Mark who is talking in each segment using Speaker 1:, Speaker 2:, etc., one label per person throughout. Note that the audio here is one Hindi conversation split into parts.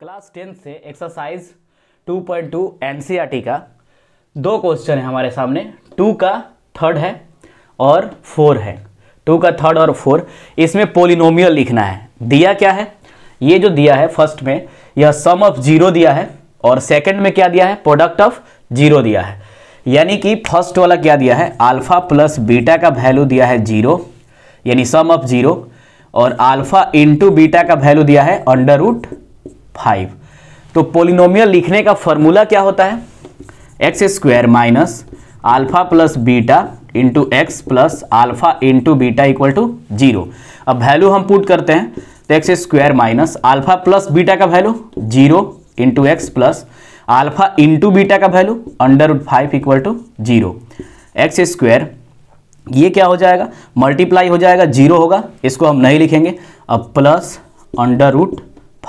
Speaker 1: क्लास टेंथ से एक्सरसाइज 2.2 टी का दो क्वेश्चन है हमारे सामने टू का थर्ड है और फोर है टू का थर्ड और फोर इसमें पोलिनोमियल लिखना है दिया क्या है ये जो दिया है फर्स्ट में यह सम ऑफ जीरो दिया है और सेकंड में क्या दिया है प्रोडक्ट ऑफ जीरो दिया है यानी कि फर्स्ट वाला क्या दिया है आल्फा प्लस बीटा का वैल्यू दिया है जीरो यानी सम ऑफ जीरो और आल्फा इंटू बीटा का वैल्यू दिया है अंडर रूट फाइव तो पोलिनोमियल लिखने का फॉर्मूला क्या होता है x square minus alpha plus beta into x plus alpha into beta equal to zero अब वैल्यू हम पुट करते हैं तो x square minus alpha plus beta का value zero into x plus alpha into beta का value under five equal to zero x square ये क्या हो जाएगा मल्टीप्लाई हो जाएगा जीरो होगा इसको हम नहीं लिखेंगे अब plus under root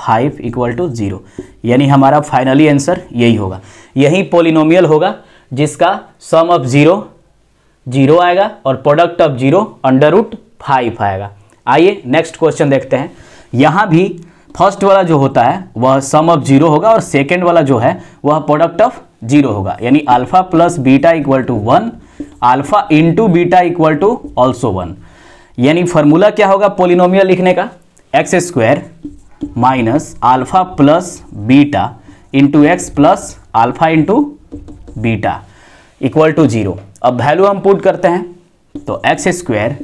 Speaker 1: five equal to zero यानी हमारा फाइनली आंसर यही होगा यही पोलिनोमियल होगा जिसका सम ऑफ ज़ीरो जीरो आएगा और product of zero under root five आएगा आइए नेक्स्ट क्वेश्चन देखते हैं यहाँ भी फर्स्ट वाला जो होता है वह सम ऑफ जीरो होगा और सेकेंड वाला जो है वह प्रोडक्ट ऑफ जीरो होगा यानी alpha plus beta equal to one alpha into beta equal to also one यानी फार्मूला क्या होगा पोलिनोमियल लिखने का x square minus alpha plus beta into x plus alpha into beta equal to zero अब वैल्यू हम पुट करते हैं तो x square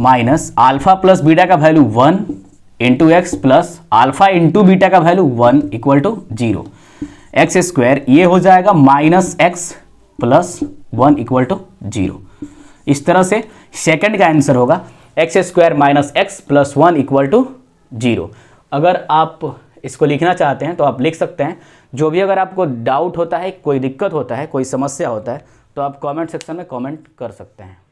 Speaker 1: minus alpha plus beta का value one into x plus alpha into beta का value one equal to zero x square ये हो जाएगा minus x plus one equal to zero इस तरह से सेकंड का आंसर होगा x square minus x plus one equal to zero अगर आप इसको लिखना चाहते हैं तो आप लिख सकते हैं जो भी अगर आपको डाउट होता है कोई दिक्कत होता है कोई समस्या होता है तो आप कमेंट सेक्शन में कमेंट कर सकते हैं